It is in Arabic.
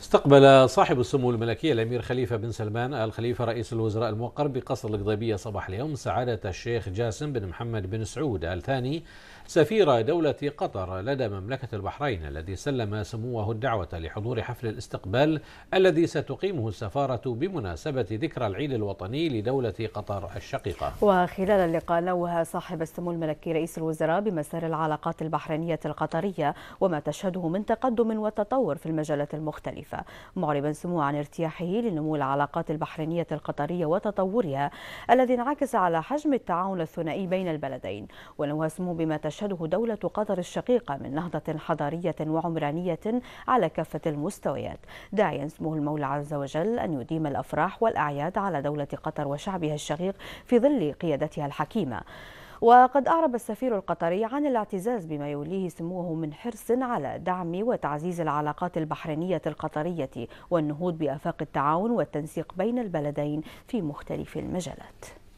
استقبل صاحب السمو الملكي الامير خليفه بن سلمان ال خليفه رئيس الوزراء الموقر بقصر القضيبيه صباح اليوم سعاده الشيخ جاسم بن محمد بن سعود ال ثاني سفير دوله قطر لدى مملكه البحرين الذي سلم سموه الدعوه لحضور حفل الاستقبال الذي ستقيمه السفاره بمناسبه ذكرى العيد الوطني لدوله قطر الشقيقه. وخلال اللقاء نوه صاحب السمو الملكي رئيس الوزراء بمسار العلاقات البحرينيه القطريه وما تشهده من تقدم وتطور في المجالات المختلفه. الخليفة معربا سمو عن ارتياحه لنمو العلاقات البحرينية القطرية وتطورها الذي انعكس على حجم التعاون الثنائي بين البلدين ونوه سمو بما تشهده دولة قطر الشقيقة من نهضة حضارية وعمرانية على كافة المستويات داعيا سمو المولى عز وجل أن يديم الأفراح والأعياد على دولة قطر وشعبها الشقيق في ظل قيادتها الحكيمة وقد أعرب السفير القطري عن الاعتزاز بما يوليه سموه من حرص على دعم وتعزيز العلاقات البحرينية القطرية والنهوض بآفاق التعاون والتنسيق بين البلدين في مختلف المجالات